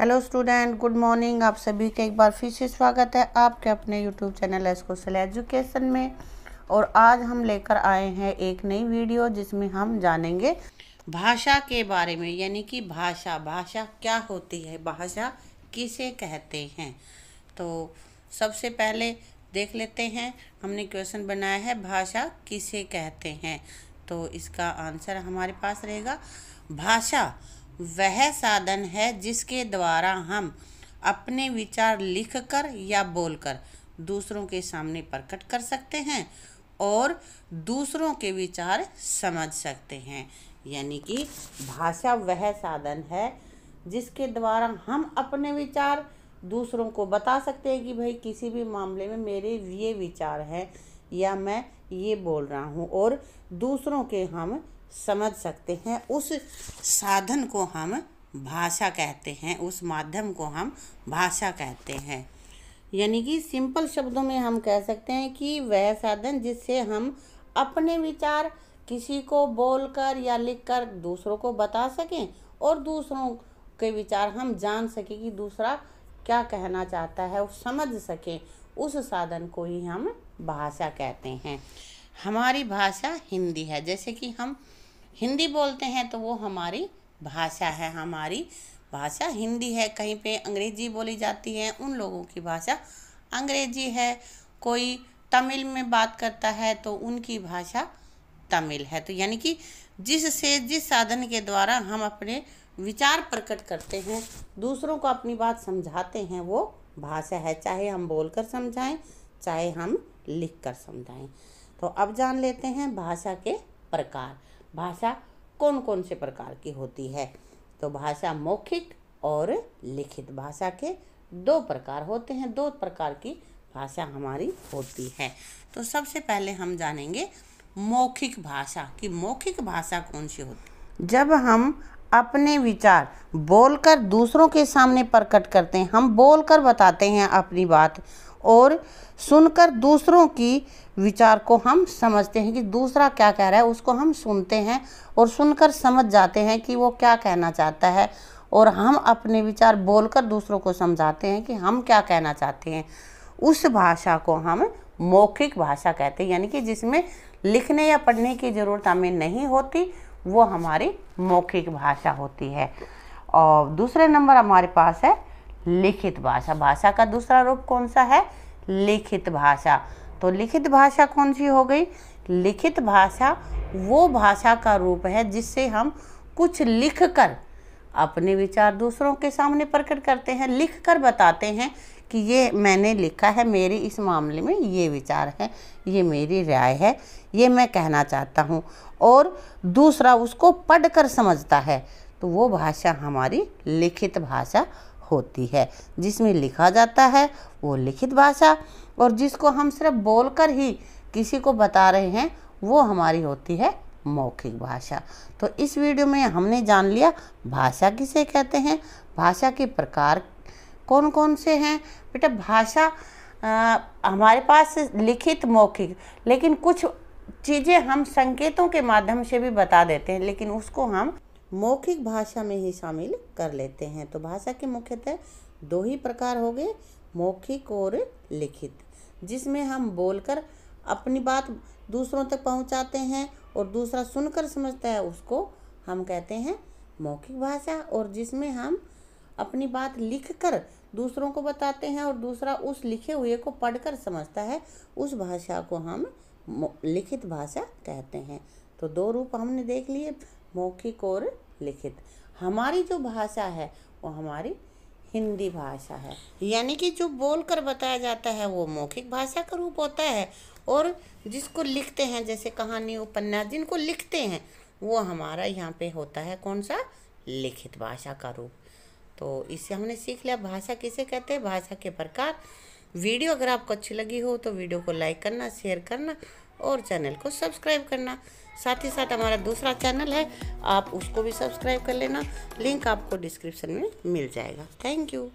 hello student good morning आप सभी का एक बार फिर से स्वागत है आपके अपने यूट्यूब चैनल एस्कोसल एजुकेशन में और आज हम लेकर आए हैं एक नई वीडियो जिसमें हम जानेंगे भाषा के बारे में यानी कि भाषा भाषा क्या होती है भाषा किसे कहते हैं तो सबसे पहले देख लेते हैं हमने क्वेश्चन बनाया है भाषा किसे कहते हैं तो इसका आंसर हमारे पास रहेगा भाषा वह साधन है जिसके द्वारा हम अपने विचार लिखकर या बोलकर दूसरों के सामने प्रकट कर सकते हैं और दूसरों के विचार समझ सकते हैं यानी कि भाषा वह साधन है जिसके द्वारा हम अपने विचार दूसरों को बता सकते हैं कि भाई किसी भी मामले में मेरे ये विचार हैं या मैं ये बोल रहा हूँ और दूसरों के हम समझ सकते हैं उस साधन को हम भाषा कहते हैं उस माध्यम को हम भाषा कहते हैं यानी कि सिंपल शब्दों में हम कह सकते हैं कि वह साधन जिससे हम अपने विचार किसी को बोलकर या लिखकर दूसरों को बता सकें और दूसरों के विचार हम जान सकें कि दूसरा क्या कहना चाहता है वो समझ सकें उस साधन को ही हम भाषा कहते हैं हमारी भाषा हिंदी है जैसे कि हम हिंदी बोलते हैं तो वो हमारी भाषा है हमारी भाषा हिंदी है कहीं पे अंग्रेजी बोली जाती है उन लोगों की भाषा अंग्रेजी है कोई तमिल में बात करता है तो उनकी भाषा तमिल है तो यानी कि जिससे जिस साधन के द्वारा हम अपने विचार प्रकट करते हैं दूसरों को अपनी बात समझाते हैं वो भाषा है चाहे हम बोलकर समझाएं चाहे हम लिख कर समझाएं तो अब जान लेते हैं भाषा के प्रकार भाषा कौन कौन से प्रकार की होती है तो भाषा मौखिक और लिखित भाषा के दो प्रकार होते हैं दो प्रकार की भाषा हमारी होती है तो सबसे पहले हम जानेंगे मौखिक भाषा कि मौखिक भाषा कौन सी होती है जब हम अपने विचार बोलकर दूसरों के सामने प्रकट करते हैं हम बोलकर बताते हैं अपनी बात और सुनकर दूसरों की विचार को हम समझते हैं कि दूसरा क्या कह रहा है उसको हम सुनते हैं और सुनकर समझ जाते हैं कि वो क्या कहना चाहता है और हम अपने विचार बोलकर दूसरों को समझाते हैं कि हम क्या कहना चाहते हैं उस भाषा को हम मौखिक भाषा कहते हैं यानी कि जिसमें लिखने या पढ़ने की ज़रूरत हमें नहीं होती वो हमारी मौखिक भाषा होती है और दूसरे नंबर हमारे पास है लिखित भाषा भाषा का दूसरा रूप कौन सा है लिखित भाषा तो लिखित भाषा कौन सी हो गई लिखित भाषा वो भाषा का रूप है जिससे हम कुछ लिख कर अपने विचार दूसरों के सामने प्रकट करते हैं लिख कर बताते हैं कि ये मैंने लिखा है मेरी इस मामले में ये विचार है ये मेरी राय है ये मैं कहना चाहता हूँ और दूसरा उसको पढ़ कर समझता है तो वो भाषा हमारी लिखित भाषा होती है जिसमें लिखा जाता है वो लिखित भाषा और जिसको हम सिर्फ बोलकर ही किसी को बता रहे हैं वो हमारी होती है मौखिक भाषा तो इस वीडियो में हमने जान लिया भाषा किसे कहते हैं भाषा के प्रकार कौन कौन से हैं बेटा भाषा आ, हमारे पास लिखित मौखिक लेकिन कुछ चीज़ें हम संकेतों के माध्यम से भी बता देते हैं लेकिन उसको हम मौखिक भाषा में ही शामिल कर लेते हैं तो भाषा के मुख्यतः दो ही प्रकार हो गए मौखिक और लिखित जिसमें हम बोलकर अपनी बात दूसरों तक पहुंचाते हैं और दूसरा सुनकर समझता है उसको हम कहते हैं मौखिक भाषा और जिसमें हम अपनी बात लिखकर दूसरों को बताते हैं और दूसरा उस लिखे हुए को पढ़कर समझता है उस भाषा को हम लिखित भाषा कहते हैं तो दो रूप हमने देख लिए मौखिक और लिखित हमारी जो भाषा है वो हमारी हिंदी भाषा है यानी कि जो बोल कर बताया जाता है वो मौखिक भाषा का रूप होता है और जिसको लिखते हैं जैसे कहानी उपन्यास जिनको लिखते हैं वो हमारा यहाँ पे होता है कौन सा लिखित भाषा का रूप तो इससे हमने सीख लिया भाषा किसे कहते हैं भाषा के प्रकार वीडियो अगर आपको अच्छी लगी हो तो वीडियो को लाइक करना शेयर करना और चैनल को सब्सक्राइब करना साथ ही साथ हमारा दूसरा चैनल है आप उसको भी सब्सक्राइब कर लेना लिंक आपको डिस्क्रिप्शन में मिल जाएगा थैंक यू